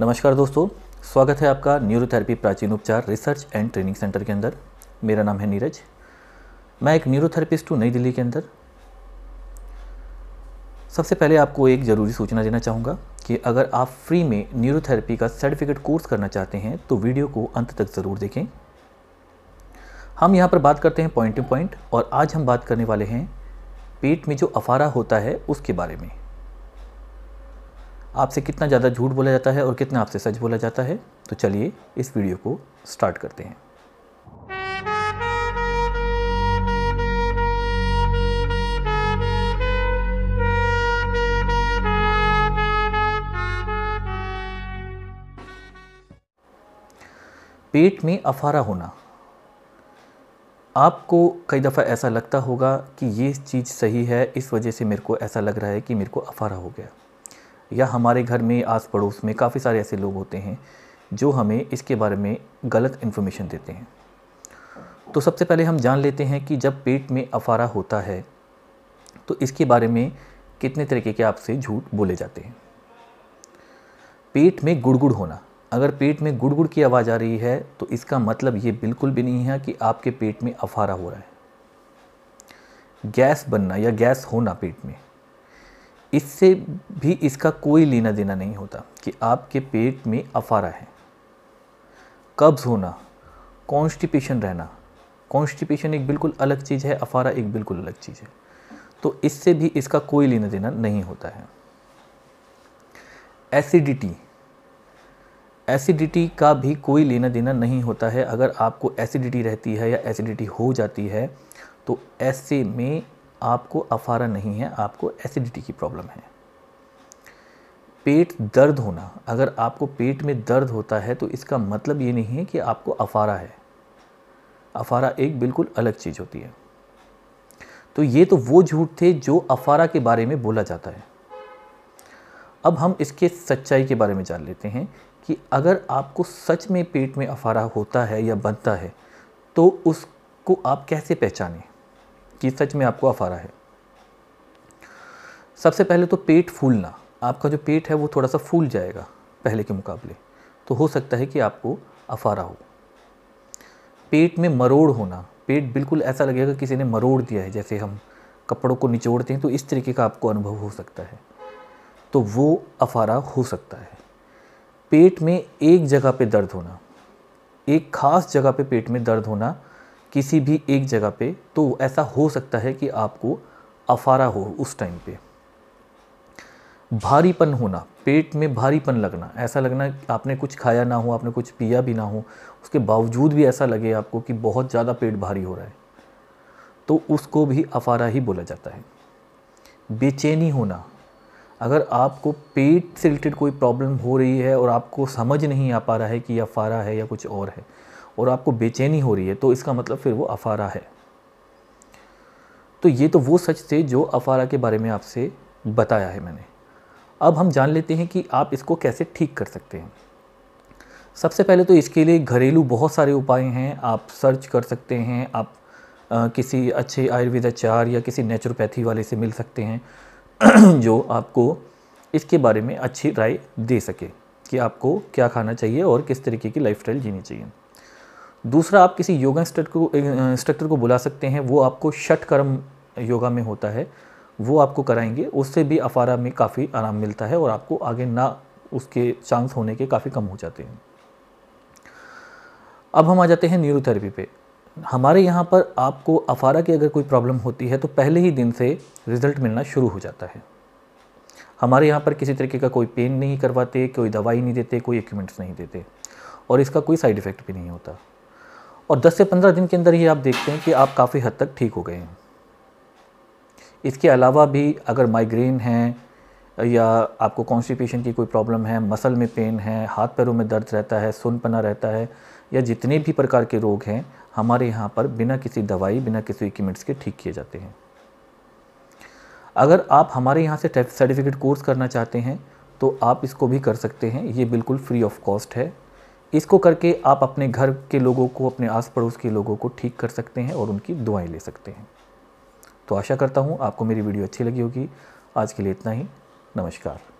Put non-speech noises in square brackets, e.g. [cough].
नमस्कार दोस्तों स्वागत है आपका न्यूरोथेरेपी प्राचीन उपचार रिसर्च एंड ट्रेनिंग सेंटर के अंदर मेरा नाम है नीरज मैं एक न्यूरोथेरेपिस्ट हूँ नई दिल्ली के अंदर सबसे पहले आपको एक ज़रूरी सूचना देना चाहूँगा कि अगर आप फ्री में न्यूरोथेरेपी का सर्टिफिकेट कोर्स करना चाहते हैं तो वीडियो को अंत तक ज़रूर देखें हम यहाँ पर बात करते हैं पॉइंट टू पॉइंट और आज हम बात करने वाले हैं पेट में जो अफारा होता है उसके बारे में आपसे कितना ज़्यादा झूठ बोला जाता है और कितना आपसे सच बोला जाता है तो चलिए इस वीडियो को स्टार्ट करते हैं पेट में अफारा होना आपको कई दफ़ा ऐसा लगता होगा कि ये चीज़ सही है इस वजह से मेरे को ऐसा लग रहा है कि मेरे को अफारा हो गया या हमारे घर में आस पड़ोस में काफ़ी सारे ऐसे लोग होते हैं जो हमें इसके बारे में गलत इन्फॉर्मेशन देते हैं तो सबसे पहले हम जान लेते हैं कि जब पेट में अफारा होता है तो इसके बारे में कितने तरीके के आपसे झूठ बोले जाते हैं पेट में गुड़गुड़ होना अगर पेट में गुड़गुड़ की आवाज़ आ रही है तो इसका मतलब ये बिल्कुल भी नहीं है कि आपके पेट में अफारा हो रहा है गैस बनना या गैस होना पेट में इससे भी इसका कोई लेना देना नहीं होता कि आपके पेट में अफारा है कब्ज़ होना कॉन्स्टिपेशन रहना कॉन्स्टिपेशन एक बिल्कुल अलग चीज़ है अफारा एक बिल्कुल अलग चीज़ है तो इससे भी इसका कोई लेना देना नहीं होता है एसिडिटी एसिडिटी का भी कोई लेना देना नहीं होता है अगर आपको एसिडिटी रहती है या एसिडिटी हो जाती है तो ऐसे में आपको अफारा नहीं है आपको एसिडिटी की प्रॉब्लम है पेट दर्द होना अगर आपको पेट में दर्द होता है तो इसका मतलब ये नहीं है कि आपको अफारा है अफारा एक बिल्कुल अलग चीज़ होती है तो ये तो वो झूठ थे जो अफारा के बारे में बोला जाता है अब हम इसके सच्चाई के बारे में जान लेते हैं कि अगर आपको सच में पेट में अफारा होता है या बनता है तो उसको आप कैसे पहचानें चीज़ सच में आपको अफारा है सबसे पहले तो पेट फूलना आपका जो पेट है वो थोड़ा सा फूल जाएगा पहले के मुकाबले तो हो सकता है कि आपको अफारा हो पेट में मरोड़ होना पेट बिल्कुल ऐसा लगेगा किसी ने मरोड़ दिया है जैसे हम कपड़ों को निचोड़ते हैं तो इस तरीके का आपको अनुभव हो सकता है तो वो अफारा हो सकता है पेट में एक जगह पे दर्द होना एक ख़ास जगह पे पेट में दर्द होना किसी भी एक जगह पे तो ऐसा हो सकता है कि आपको अफारा हो उस टाइम पे भारीपन होना पेट में भारीपन लगना ऐसा लगना आपने कुछ खाया ना हो आपने कुछ पिया भी ना हो उसके बावजूद भी ऐसा लगे आपको कि बहुत ज़्यादा पेट भारी हो रहा है तो उसको भी अफारा ही बोला जाता है बेचैनी होना अगर आपको पेट से रिलेटेड कोई प्रॉब्लम हो रही है और आपको समझ नहीं आ पा रहा है कि यह अफारा है या कुछ और है और आपको बेचैनी हो रही है तो इसका मतलब फिर वो अफारा है तो ये तो वो सच थे जो अफारा के बारे में आपसे बताया है मैंने अब हम जान लेते हैं कि आप इसको कैसे ठीक कर सकते हैं सबसे पहले तो इसके लिए घरेलू बहुत सारे उपाय हैं आप सर्च कर सकते हैं आप आ, किसी अच्छे आयुर्वेदाचार या किसी नेचुरोपैथी वाले से मिल सकते हैं [clears throat] जो आपको इसके बारे में अच्छी राय दे सके कि आपको क्या खाना चाहिए और किस तरीके की लाइफ जीनी चाहिए दूसरा आप किसी योगा इंस्ट्रक्टर को इंस्ट्रक्टर को बुला सकते हैं वो आपको शट कर्म योगा में होता है वो आपको कराएंगे उससे भी अफारा में काफ़ी आराम मिलता है और आपको आगे ना उसके चांस होने के काफ़ी कम हो जाते हैं अब हम आ जाते हैं न्यूरोथेरेपी पे हमारे यहाँ पर आपको अफारा की अगर कोई प्रॉब्लम होती है तो पहले ही दिन से रिजल्ट मिलना शुरू हो जाता है हमारे यहाँ पर किसी तरीके का कोई पेन नहीं करवाते कोई दवाई नहीं देते कोई इक्विपमेंट्स नहीं देते और इसका कोई साइड इफ़ेक्ट भी नहीं होता और 10 से 15 दिन के अंदर ही आप देखते हैं कि आप काफ़ी हद तक ठीक हो गए हैं इसके अलावा भी अगर माइग्रेन है या आपको कॉन्स्टिपेशन की कोई प्रॉब्लम है मसल में पेन है हाथ पैरों में दर्द रहता है सुनपना रहता है या जितने भी प्रकार के रोग हैं हमारे यहाँ पर बिना किसी दवाई बिना किसी इक्विपमेंट्स के ठीक किए जाते हैं अगर आप हमारे यहाँ से सर्टिफिकेट कोर्स करना चाहते हैं तो आप इसको भी कर सकते हैं ये बिल्कुल फ्री ऑफ कॉस्ट है इसको करके आप अपने घर के लोगों को अपने आस पड़ोस के लोगों को ठीक कर सकते हैं और उनकी दुआएं ले सकते हैं तो आशा करता हूँ आपको मेरी वीडियो अच्छी लगी होगी आज के लिए इतना ही नमस्कार